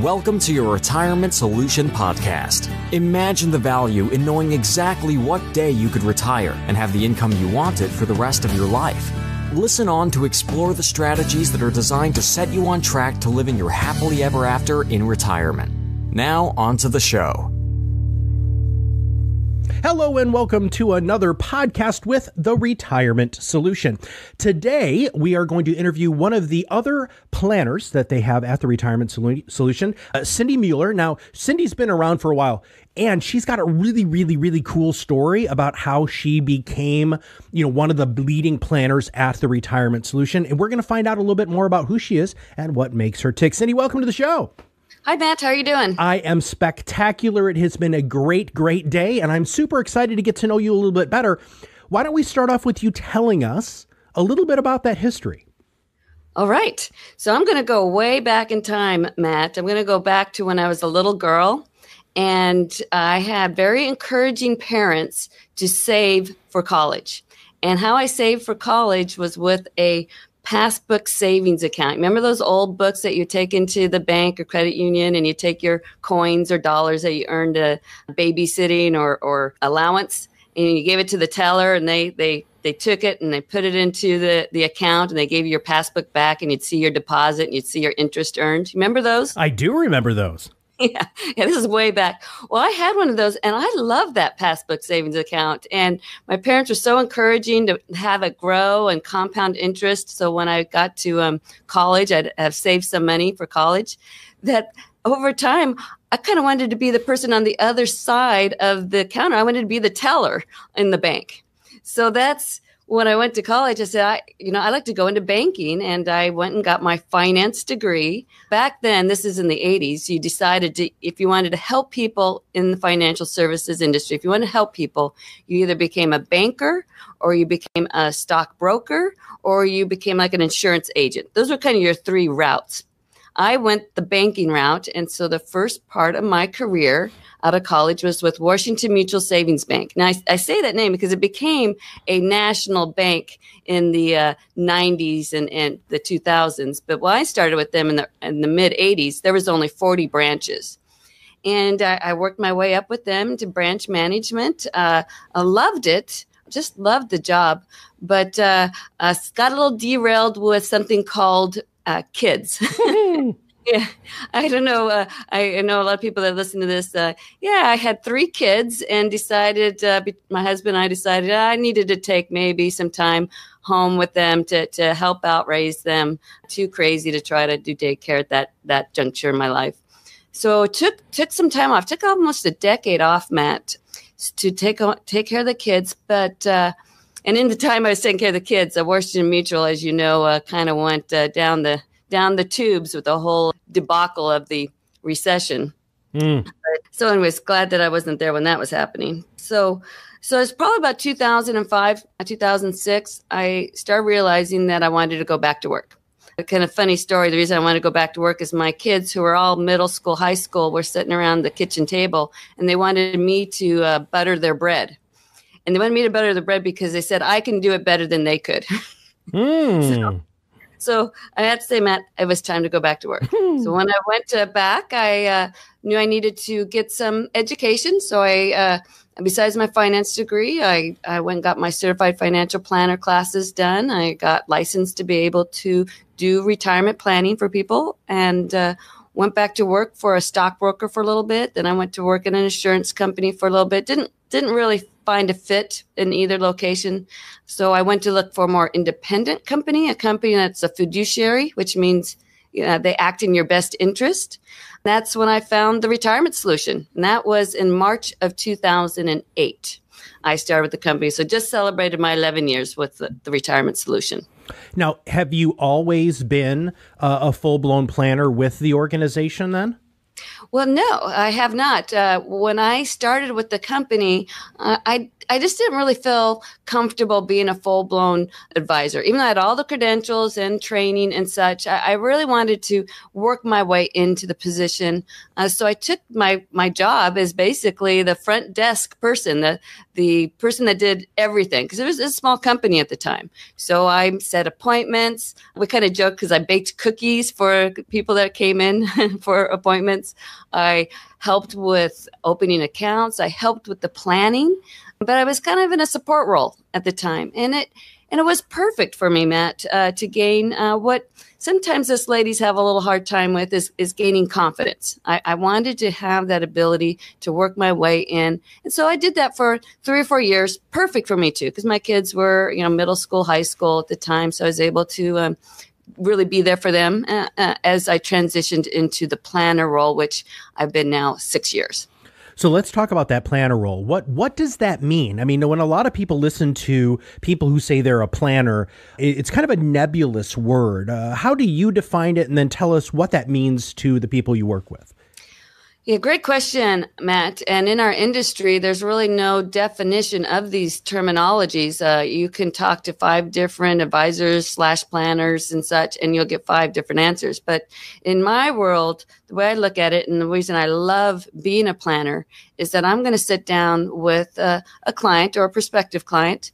Welcome to your Retirement Solution Podcast. Imagine the value in knowing exactly what day you could retire and have the income you wanted for the rest of your life. Listen on to explore the strategies that are designed to set you on track to living your happily ever after in retirement. Now, on to the show. Hello and welcome to another podcast with The Retirement Solution. Today, we are going to interview one of the other planners that they have at The Retirement Solution, uh, Cindy Mueller. Now, Cindy's been around for a while and she's got a really really really cool story about how she became you know one of the leading planners at the retirement solution and we're going to find out a little bit more about who she is and what makes her tick cindy welcome to the show Hi, Matt. How are you doing? I am spectacular. It has been a great, great day, and I'm super excited to get to know you a little bit better. Why don't we start off with you telling us a little bit about that history? All right. So I'm going to go way back in time, Matt. I'm going to go back to when I was a little girl, and I had very encouraging parents to save for college. And how I saved for college was with a passbook savings account. Remember those old books that you take into the bank or credit union and you take your coins or dollars that you earned a uh, babysitting or, or allowance and you gave it to the teller and they, they, they took it and they put it into the, the account and they gave you your passbook back and you'd see your deposit and you'd see your interest earned. Remember those? I do remember those. yeah, yeah, this is way back. Well, I had one of those, and I love that passbook savings account. And my parents were so encouraging to have it grow and compound interest. So when I got to um, college, I'd have saved some money for college. That over time, I kind of wanted to be the person on the other side of the counter. I wanted to be the teller in the bank. So that's when I went to college, I said, I, you know, I like to go into banking. And I went and got my finance degree. Back then, this is in the 80s, you decided to, if you wanted to help people in the financial services industry, if you want to help people, you either became a banker or you became a stockbroker or you became like an insurance agent. Those were kind of your three routes. I went the banking route. And so the first part of my career out of college was with Washington Mutual Savings Bank. Now, I, I say that name because it became a national bank in the uh, 90s and, and the 2000s. But when I started with them in the, in the mid 80s, there was only 40 branches and I, I, worked my way up with them to branch management. Uh, I loved it, just loved the job, but uh, uh, got a little derailed with something called uh, kids. Hmm yeah, I don't know. Uh, I know a lot of people that listen to this. Uh, yeah, I had three kids and decided, uh, be- my husband and I decided I needed to take maybe some time home with them to, to help out raise them. Too crazy to try to do daycare at that, that juncture in my life. So took took some time off. Took almost a decade off, Matt, to take on, take care of the kids. But uh, and in the time I was taking care of the kids, the Washington Mutual, as you know, uh, kind of went uh, down the down the tubes with the whole debacle of the recession. Mm. So, anyways, glad that I wasn't there when that was happening. So, so it's probably about 2005, uh, 2006. I started realizing that I wanted to go back to work. A kind of funny story. The reason I wanted to go back to work is my kids, who were all middle school, high school, were sitting around the kitchen table, and they wanted me to uh, butter their bread. And they wanted me to butter the bread because they said I can do it better than they could. Mm. so, so I had to say, Matt, it was time to go back to work. Hmm. so when I went back, I uh, knew I needed to get some education. So I, uh, besides my finance degree, I, I went got my certified financial planner classes done. I got licensed to be able to do retirement planning for people and uh, went back to work for a stockbroker for a little bit. Then I went to work in an insurance company for a little bit. Didn't didn't really find a fit in either location. So I went to look for a more independent company, a company that's a fiduciary, which means you know, they act in your best interest. That's when I found the retirement solution. And that was in March of 2008. I started the company. So just celebrated my 11 years with the, the retirement solution. Now, have you always been uh, a full blown planner with the organization then? Well, no, I have not. Uh, when I started with the company, uh, I I just didn't really feel comfortable being a full blown advisor, even though I had all the credentials and training and such. I, I really wanted to work my way into the position, uh, so I took my my job as basically the front desk person, the the person that did everything, because it was a small company at the time. So I set appointments. We kind of joke because I baked cookies for people that came in for appointments clients. I helped with opening accounts. I helped with the planning, but I was kind of in a support role at the time, and it and it was perfect for me, Matt, uh, to gain uh, what sometimes us ladies have a little hard time with is, is gaining confidence. I, I, wanted to have that ability to work my way in. And so I did that for three or four years. Perfect for me too, because my kids were, you know, middle school, high school at the time. So I was able to um, really be there for them uh, uh, as I transitioned into the planner role, which I've been now six years. So let's talk about that planner role. What what does that mean? I mean, when a lot of people listen to people who say they're a planner, it's kind of a nebulous word. Uh, how do you define it, and then tell us what that means to the people you work with? Yeah, great question, Matt. And in our industry, there's really no definition of these terminologies. Uh, you can talk to five different advisors slash planners and such, and you'll get five different answers. But in my world, the way I look at it, and the reason I love being a planner is that I'm going to sit down with a, a client or a prospective client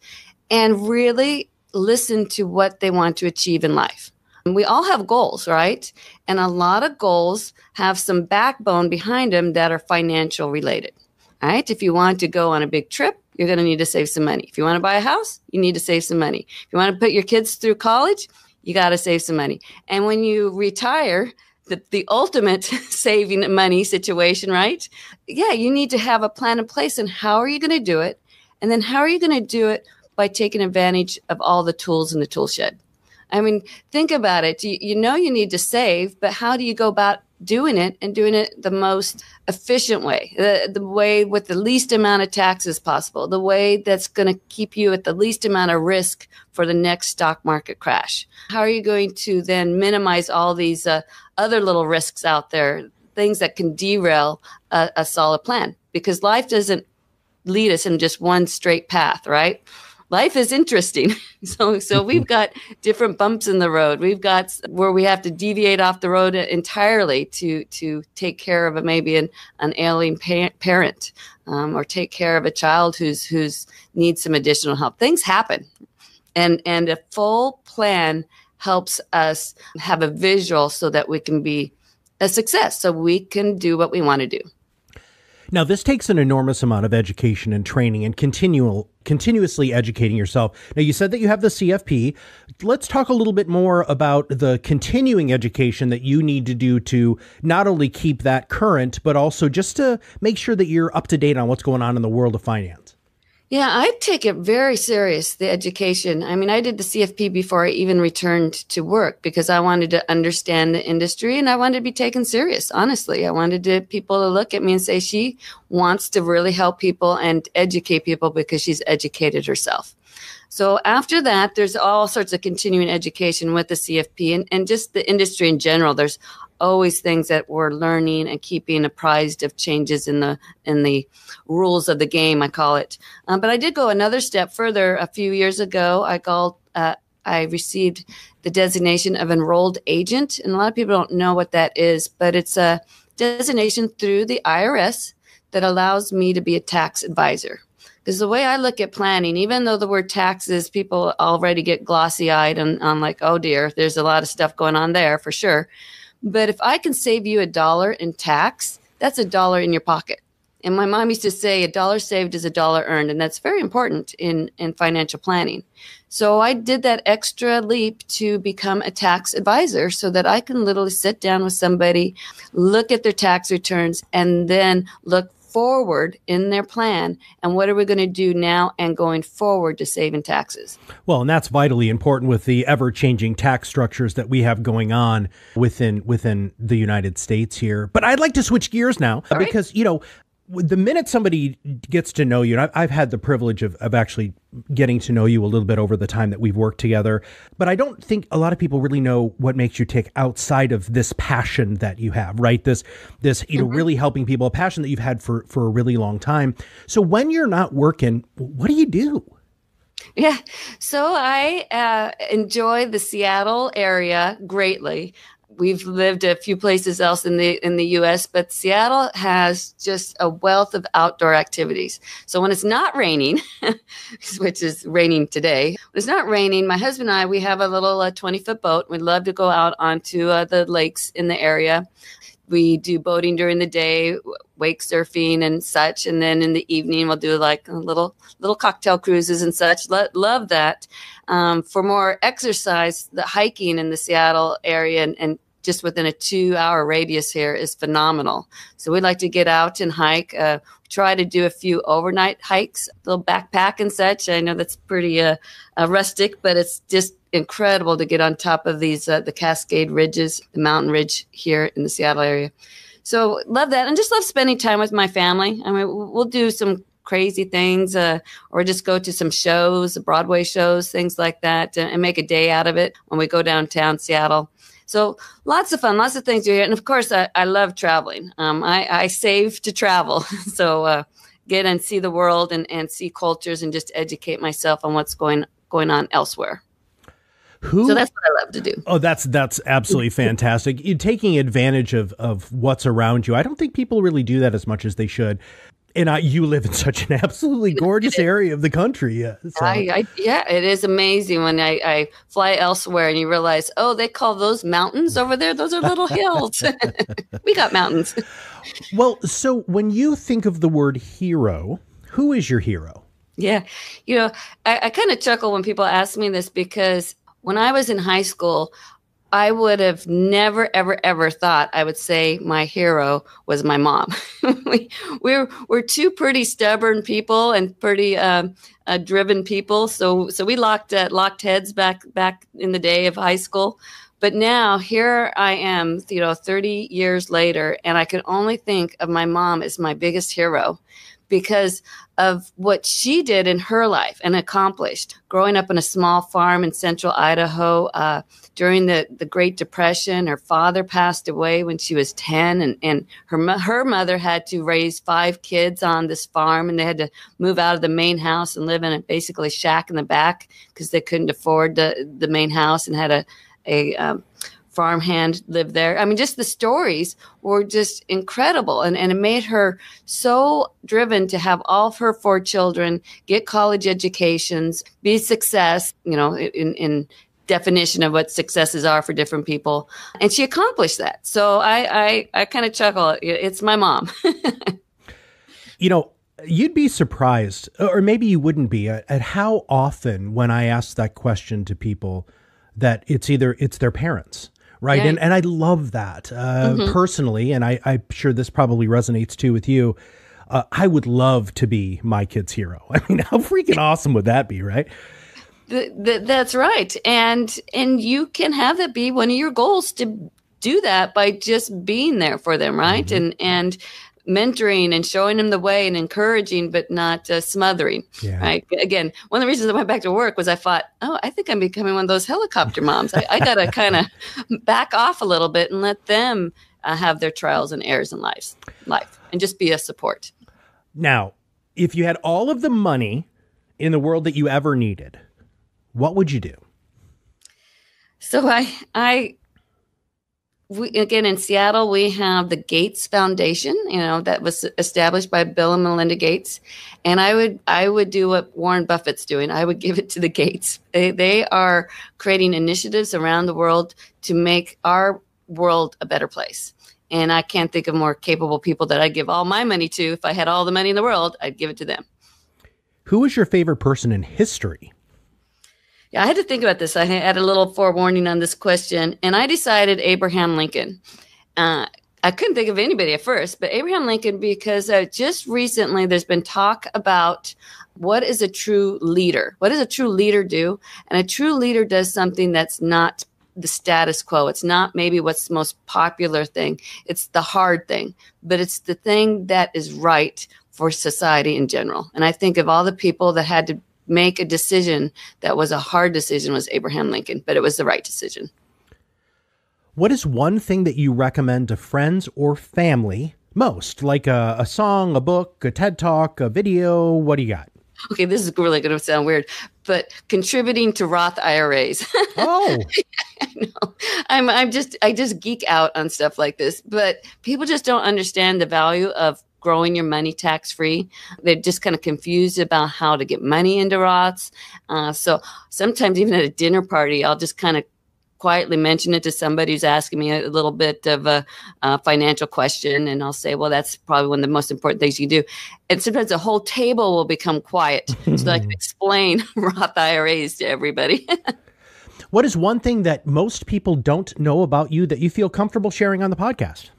and really listen to what they want to achieve in life. We all have goals, right? And a lot of goals have some backbone behind them that are financial related, right? If you want to go on a big trip, you're going to need to save some money. If you want to buy a house, you need to save some money. If you want to put your kids through college, you got to save some money. And when you retire, the, the ultimate saving money situation, right? Yeah, you need to have a plan in place. And how are you going to do it? And then how are you going to do it by taking advantage of all the tools in the tool shed? I mean, think about it. You, you know you need to save, but how do you go about doing it and doing it the most efficient way, the, the way with the least amount of taxes possible, the way that's going to keep you at the least amount of risk for the next stock market crash? How are you going to then minimize all these uh, other little risks out there, things that can derail a, a solid plan? Because life doesn't lead us in just one straight path, right? life is interesting. so so we've got different bumps in the road. We've got where we have to deviate off the road entirely to to take care of a, maybe an, an ailing pa- parent um, or take care of a child who's who's needs some additional help. Things happen, and and a full plan helps us have a visual so that we can be a success so we can do what we want to do now, this takes an enormous amount of education and training and continual continuously educating yourself. Now, you said that you have the CFP. Let's talk a little bit more about the continuing education that you need to do to not only keep that current, but also just to make sure that you're up to date on what's going on in the world of finance. Yeah, I take it very serious, the education. I mean, I did the CFP before I even returned to work because I wanted to understand the industry and I wanted to be taken serious, honestly. I wanted to, people to look at me and say, she wants to really help people and educate people because she's educated herself. So after that, there's all sorts of continuing education with the CFP and, and just the industry in general. There's always things that we're learning and keeping apprised of changes in the in the rules of the game. I call it. Um, but I did go another step further a few years ago. I called. Uh, I received the designation of enrolled agent, and a lot of people don't know what that is, but it's a designation through the IRS that allows me to be a tax advisor because the way I look at planning, even though the word taxes, people already get glossy eyed and I'm like, oh dear, there's a lot of stuff going on there for sure. But if I can save you a dollar in tax, that's a dollar in your pocket. And my mom used to say, a dollar saved is a dollar earned. And that's very important in, in financial planning. So I did that extra leap to become a tax advisor so that I can literally sit down with somebody, look at their tax returns, and then look forward in their plan and what are we going to do now and going forward to save in taxes. Well, and that's vitally important with the ever-changing tax structures that we have going on within within the United States here. But I'd like to switch gears now All because right. you know, the minute somebody gets to know you, and I've had the privilege of, of actually getting to know you a little bit over the time that we've worked together, but I don't think a lot of people really know what makes you tick outside of this passion that you have, right? This, this, you mm-hmm. know, really helping people, a passion that you've had for, for a really long time. So when you're not working, what do you do? Yeah. So I uh, enjoy the Seattle area greatly we've lived a few places else in the in the US, but Seattle has just a wealth of outdoor activities. So when it's not raining, which is raining today, when it's not raining, my husband and I we have a little uh, 20 foot boat. We love to go out onto uh, the lakes in the area. We do boating during the day, wake surfing and such, and then in the evening we'll do like little little cocktail cruises and such. Lo- love that. Um, for more exercise, the hiking in the Seattle area and, and just within a two hour radius here is phenomenal. So we like to get out and hike. Uh, try to do a few overnight hikes, little backpack and such. I know that's pretty uh, uh, rustic, but it's just incredible to get on top of these uh, the Cascade Ridges, the mountain ridge here in the Seattle area. So love that, and just love spending time with my family. I mean, we'll do some crazy things, uh, or just go to some shows, Broadway shows, things like that, and make a day out of it when we go downtown Seattle. So lots of fun, lots of things to hear. And of course, I, I love traveling. Um, I, I, save to travel. So uh, get and see the world and, and see cultures and just educate myself on what's going going on elsewhere. Who, so that's what I love to do. Oh, that's that's absolutely fantastic. You're taking advantage of of what's around you. I don't think people really do that as much as they should and I, you live in such an absolutely gorgeous area of the country. Yeah, so. I, I, yeah, it is amazing when I, I fly elsewhere and you realize, oh, they call those mountains over there. Those are little hills. we got mountains. well, so when you think of the word hero, who is your hero? Yeah, you know, I, I kind of chuckle when people ask me this because when I was in high school, I would have never, ever, ever thought I would say my hero was my mom. we, we're we're two pretty stubborn people and pretty um, uh, driven people. So so we locked uh, locked heads back back in the day of high school. But now here I am, you know, 30 years later, and I can only think of my mom as my biggest hero because of what she did in her life and accomplished. Growing up on a small farm in central Idaho uh, during the, the Great Depression, her father passed away when she was 10, and, and her, her mother had to raise five kids on this farm, and they had to move out of the main house and live in a, basically shack in the back because they couldn't afford the, the main house and had a, a um, farmhand lived there. I mean, just the stories were just incredible. And, and it made her so driven to have all of her four children get college educations, be success, you know, in, in definition of what successes are for different people. And she accomplished that. So I, I, I kind of chuckle. It's my mom. you know, you'd be surprised, or maybe you wouldn't be, at, at how often when I ask that question to people, that it's either it's their parents right? Yeah. And and I love that uh, mm-hmm. personally, and I, I'm sure this probably resonates too with you. Uh, I would love to be my kid's hero. I mean, how freaking awesome would that be, right? The, the, that's right, and and you can have that be one of your goals to do that by just being there for them, right? Mm-hmm. And and mentoring and showing them the way and encouraging, but not uh, smothering. Yeah. Right. Again, one of the reasons I went back to work was I thought, oh, I think I'm becoming one of those helicopter moms. I, I got to kind of back off a little bit and let them uh, have their trials and errors in life, life, and just be a support. Now, if you had all of the money in the world that you ever needed, what would you do? So I I we again in Seattle we have the Gates Foundation, you know, that was established by Bill and Melinda Gates, and I would I would do what Warren Buffett's doing. I would give it to the Gates. They they are creating initiatives around the world to make our world a better place. And I can't think of more capable people that I'd give all my money to. If I had all the money in the world, I'd give it to them. Who is your favorite person in history? Yeah, I had to think about this. I had a little forewarning on this question, and I decided Abraham Lincoln. Uh, I couldn't think of anybody at first, but Abraham Lincoln, because uh, just recently there's been talk about what is a true leader? What does a true leader do? And a true leader does something that's not the status quo. It's not maybe what's the most popular thing, it's the hard thing, but it's the thing that is right for society in general. And I think of all the people that had to make a decision that was a hard decision was Abraham Lincoln, but it was the right decision. What is one thing that you recommend to friends or family most? Like a, a song, a book, a TED talk, a video? What do you got? okay, this is really going to sound weird, but contributing to Roth IRAs. Oh, I'm I'm just I just geek out on stuff like this, but people just don't understand the value of growing your money tax free. They're just kind of confused about how to get money into Roths. Uh, so sometimes, even at a dinner party, I'll just kind of quietly mention it to somebody who's asking me a little bit of a, a, financial question and i'll say well that's probably one of the most important things you do and sometimes the whole table will become quiet so i can explain roth iras to everybody what is one thing that most people don't know about you that you feel comfortable sharing on the podcast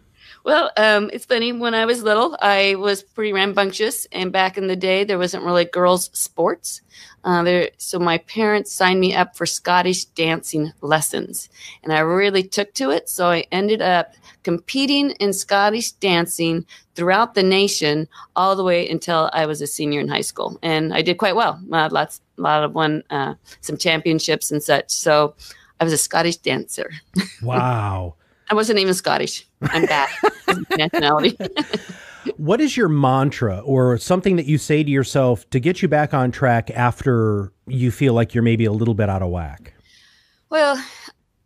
well, um, it's funny. When I was little, I was pretty rambunctious, and back in the day, there wasn't really girls' sports. Uh, there, so my parents signed me up for Scottish dancing lessons, and I really took to it. So I ended up competing in Scottish dancing throughout the nation, all the way until I was a senior in high school, and I did quite well. had lots, a lot of won uh, some championships and such. So I was a Scottish dancer. wow. I wasn't even Scottish. I'm bad. nationality. what is your mantra or something that you say to yourself to get you back on track after you feel like you're maybe a little bit out of whack? Well,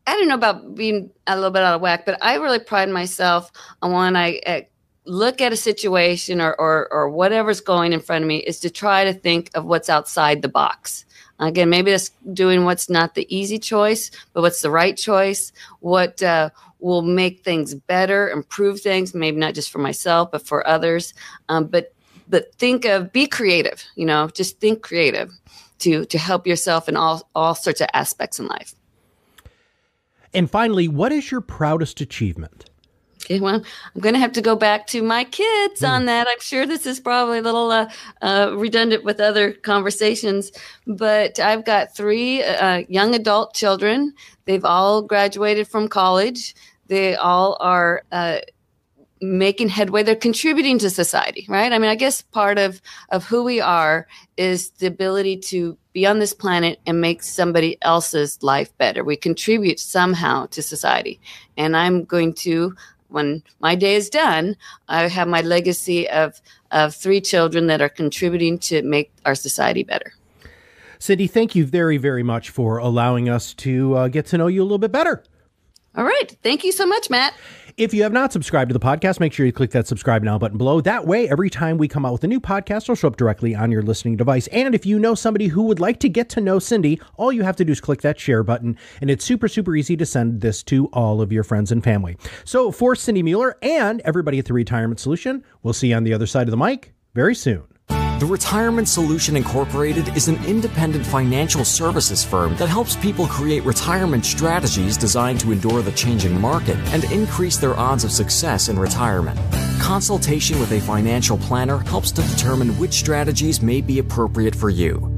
I don't know about being a little bit out of whack, but I really pride myself on when I, uh, look at a situation or, or, or whatever's going in front of me is to try to think of what's outside the box. Again, maybe that's doing what's not the easy choice, but what's the right choice. What uh, will make things better, improve things, maybe not just for myself, but for others. Um, but but think of be creative. You know, just think creative to to help yourself in all all sorts of aspects in life. And finally, what is your proudest achievement? well, I'm going to have to go back to my kids mm. on hmm. that. I'm sure this is probably a little uh, uh, redundant with other conversations, but I've got three uh, young adult children. They've all graduated from college. They all are uh, making headway they're contributing to society right i mean i guess part of of who we are is the ability to be on this planet and make somebody else's life better we contribute somehow to society and i'm going to when my day is done, I have my legacy of of three children that are contributing to make our society better. Cindy, thank you very, very much for allowing us to uh, get to know you a little bit better. All right. Thank you so much, Matt. If you have not subscribed to the podcast, make sure you click that subscribe now button below. That way, every time we come out with a new podcast, it'll show up directly on your listening device. And if you know somebody who would like to get to know Cindy, all you have to do is click that share button. And it's super, super easy to send this to all of your friends and family. So for Cindy Mueller and everybody at the Retirement Solution, we'll see you on the other side of the mic very soon. The Retirement Solution Incorporated is an independent financial services firm that helps people create retirement strategies designed to endure the changing market and increase their odds of success in retirement. Consultation with a financial planner helps to determine which strategies may be appropriate for you.